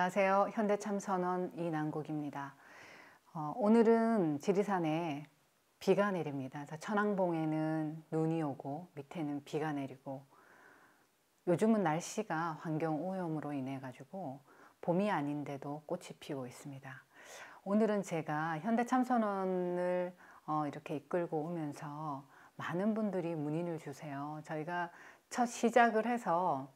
안녕하세요. 현대참선원 이남국입니다. 어, 오늘은 지리산에 비가 내립니다. 천왕봉에는 눈이 오고 밑에는 비가 내리고 요즘은 날씨가 환경오염으로 인해 가지고 봄이 아닌데도 꽃이 피고 있습니다. 오늘은 제가 현대참선원을 어, 이렇게 이끌고 오면서 많은 분들이 문의를 주세요. 저희가 첫 시작을 해서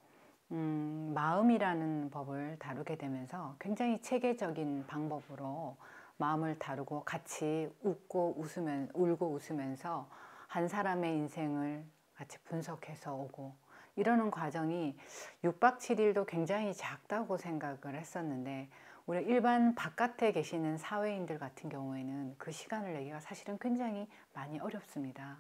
음, 마음이라는 법을 다루게 되면서 굉장히 체계적인 방법으로 마음을 다루고 같이 웃고 웃으면 울고 웃으면서 한 사람의 인생을 같이 분석해서 오고 이러는 과정이 6박 7일도 굉장히 작다고 생각을 했었는데 우리 일반 바깥에 계시는 사회인들 같은 경우에는 그 시간을 내기가 사실은 굉장히 많이 어렵습니다.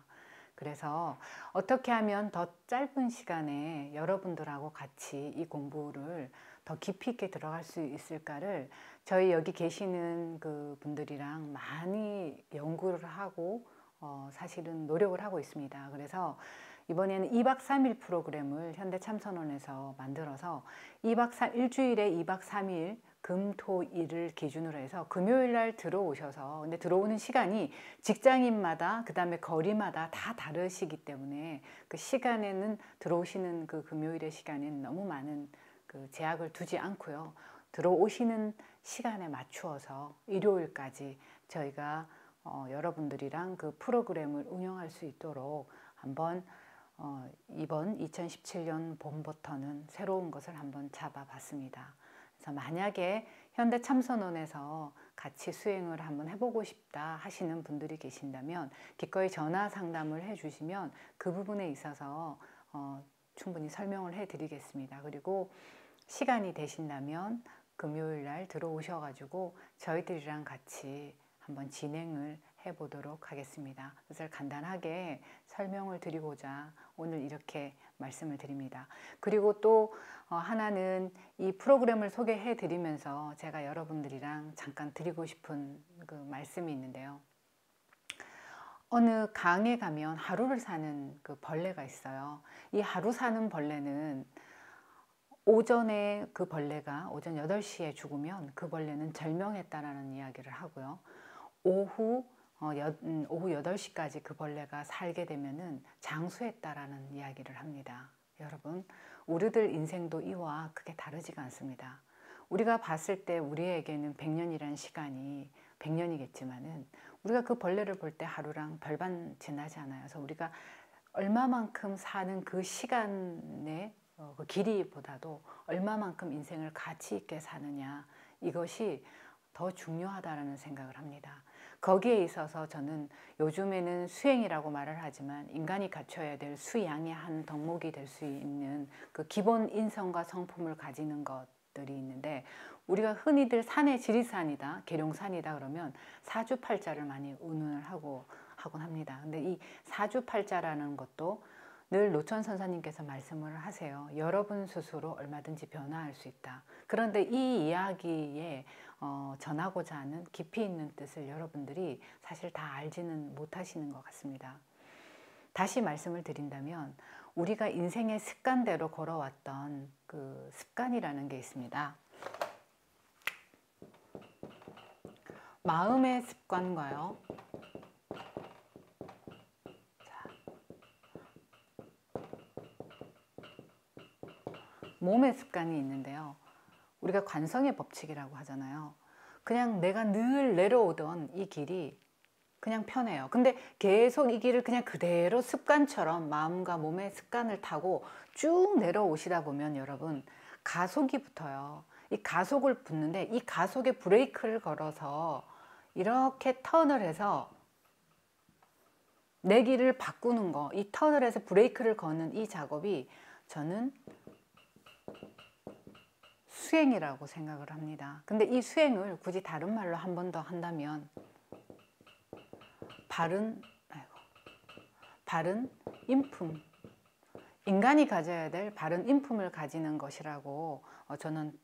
그래서 어떻게 하면 더 짧은 시간에 여러분들하고 같이 이 공부를 더 깊이 있게 들어갈 수 있을까를 저희 여기 계시는 그 분들이랑 많이 연구를 하고 어 사실은 노력을 하고 있습니다. 그래서 이번에는 2박 3일 프로그램을 현대참선원에서 만들어서 2박 3 일주일에 2박 3일 금토일을 기준으로 해서 금요일 날 들어오셔서 근데 들어오는 시간이 직장인마다 그 다음에 거리마다 다 다르시기 때문에 그 시간에는 들어오시는 그 금요일의 시간에는 너무 많은 그 제약을 두지 않고요 들어오시는 시간에 맞추어서 일요일까지 저희가 어, 여러분들이랑 그 프로그램을 운영할 수 있도록 한번 어, 이번 2017년 봄부터는 새로운 것을 한번 잡아봤습니다. 그래서 만약에 현대 참선원에서 같이 수행을 한번 해보고 싶다 하시는 분들이 계신다면 기꺼이 전화 상담을 해주시면 그 부분에 있어서 어, 충분히 설명을 해드리겠습니다. 그리고 시간이 되신다면 금요일 날 들어오셔가지고 저희들이랑 같이 한번 진행을 해보도록 하겠습니다. 그것을 간단하게 설명을 드리고자 오늘 이렇게 말씀을 드립니다. 그리고 또 어, 하나는 이 프로그램을 소개해 드리면서 제가 여러분들이랑 잠깐 드리고 싶은 그 말씀이 있는데요. 어느 강에 가면 하루를 사는 그 벌레가 있어요. 이 하루 사는 벌레는 오전에 그 벌레가 오전 8시에 죽으면 그 벌레는 절명했다라는 이야기를 하고요. 오후 어, 음, 오후 8시까지 그 벌레가 살게 되면은 장수했다라는 이야기를 합니다. 여러분, 우리들 인생도 이와 크게 다르지가 않습니다. 우리가 봤을 때 우리에게는 100년이라는 시간이 100년이겠지만은 우리가 그 벌레를 볼 때 하루랑 별반 지나지 않아요. 그래서 우리가 얼마만큼 사는 그 시간의 어, 그 길이보다도 얼마만큼 인생을 가치 있게 사느냐 이것이 더 중요하다라는 생각을 합니다. 거기에 있어서 저는 요즘에는 수행이라고 말을 하지만 인간이 갖춰야 될 수양의 한 덕목이 될 수 있는 그 기본 인성과 성품을 가지는 것들이 있는데 우리가 흔히들 산에 지리산이다, 계룡산이다 그러면 사주팔자를 많이 운운을 하고 하곤 합니다. 근데 이 사주팔자라는 것도 늘 노천 선사님께서 말씀을 하세요. 여러분 스스로 얼마든지 변화할 수 있다. 그런데 이 이야기에 어, 전하고자 하는 깊이 있는 뜻을 여러분들이 사실 다 알지는 못하시는 것 같습니다. 다시 말씀을 드린다면 우리가 인생의 습관대로 걸어왔던 그 습관이라는 게 있습니다. 마음의 습관과요. 몸의 습관이 있는데요. 우리가 관성의 법칙이라고 하잖아요. 그냥 내가 늘 내려오던 이 길이 그냥 편해요. 근데 계속 이 길을 그냥 그대로 습관처럼 마음과 몸의 습관을 타고 쭉 내려오시다 보면 여러분 가속이 붙어요. 이 가속을 붙는데 이 가속에 브레이크를 걸어서 이렇게 턴을 해서 내 길을 바꾸는 거, 이 턴을 해서 브레이크를 거는 이 작업이 저는 수행이라고 생각을 합니다. 근데 이 수행을 굳이 다른 말로 한 번 더 한다면 바른 아이고, 바른 인품 인간이 가져야 될 바른 인품을 가지는 것이라고 어, 저는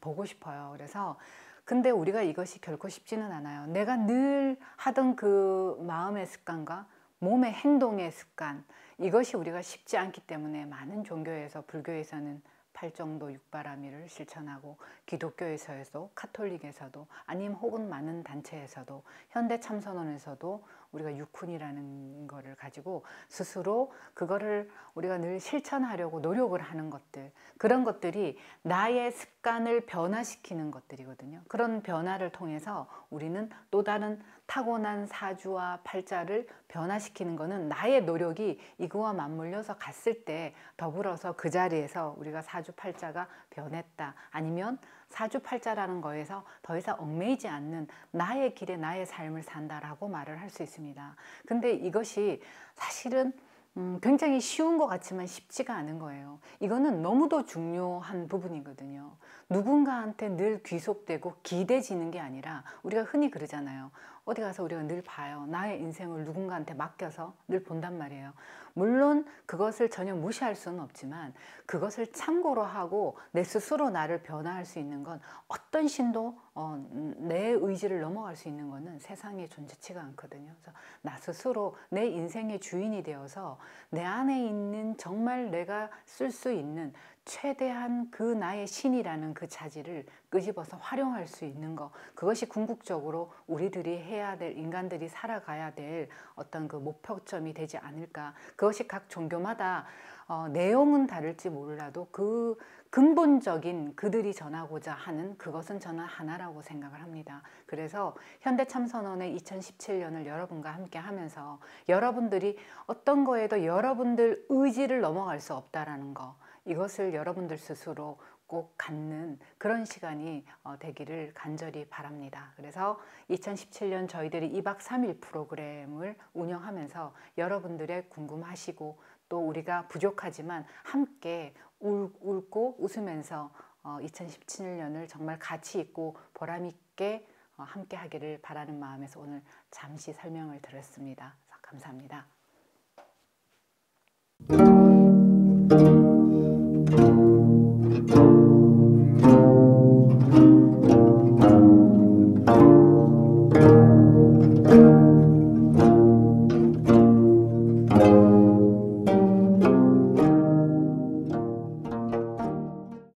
보고 싶어요. 그래서 근데 우리가 이것이 결코 쉽지는 않아요. 내가 늘 하던 그 마음의 습관과 몸의 행동의 습관 이것이 우리가 쉽지 않기 때문에 많은 종교에서 불교에서는 팔정도 육바라밀을 실천하고 기독교에서도 카톨릭에서도 아님 혹은 많은 단체에서도 현대 참선원에서도 우리가 육훈이라는 거를 가지고 스스로 그거를 우리가 늘 실천하려고 노력을 하는 것들 그런 것들이 나의 습관을 변화시키는 것들이거든요. 그런 변화를 통해서 우리는 또 다른 타고난 사주와 팔자를 변화시키는 것은 나의 노력이 이거와 맞물려서 갔을 때 더불어서 그 자리에서 우리가 사주 팔자가 변했다 아니면 사주 팔자라는 거에서 더 이상 얽매이지 않는 나의 길에 나의 삶을 산다라고 말을 할 수 있습니다. 근데 이것이 사실은 음, 굉장히 쉬운 것 같지만 쉽지가 않은 거예요. 이거는 너무도 중요한 부분이거든요. 누군가한테 늘 귀속되고 기대지는 게 아니라 우리가 흔히 그러잖아요. 어디 가서 우리가 늘 봐요. 나의 인생을 누군가한테 맡겨서 늘 본단 말이에요. 물론 그것을 전혀 무시할 수는 없지만 그것을 참고로 하고 내 스스로 나를 변화할 수 있는 건 어떤 신도 어, 내 의지를 넘어갈 수 있는 것은 세상에 존재치가 않거든요. 그래서 나 스스로 내 인생의 주인이 되어서 내 안에 있는 정말 내가 쓸 수 있는 최대한 그 나의 신이라는 그 자질을 끄집어서 활용할 수 있는 것 그것이 궁극적으로 우리들이 해야 될 인간들이 살아가야 될 어떤 그 목표점이 되지 않을까 그것이 각 종교마다 어, 내용은 다를지 몰라도 그 근본적인 그들이 전하고자 하는 그것은 저는 하나라고 생각을 합니다. 그래서 현대참선원의 2017년을 여러분과 함께 하면서 여러분들이 어떤 거에도 여러분들 의지를 넘어갈 수 없다라는 거 이것을 여러분들 스스로 꼭 갖는 그런 시간이 어, 되기를 간절히 바랍니다. 그래서 2017년 저희들이 2박 3일 프로그램을 운영하면서 여러분들의 궁금하시고 또 우리가 부족하지만 함께 울, 고 웃으면서 2017년을 어, 정말 가치 있고 보람 있게 어, 함께 하기를 바라는 마음에서 오늘 잠시 설명을 드렸습니다. 감사합니다.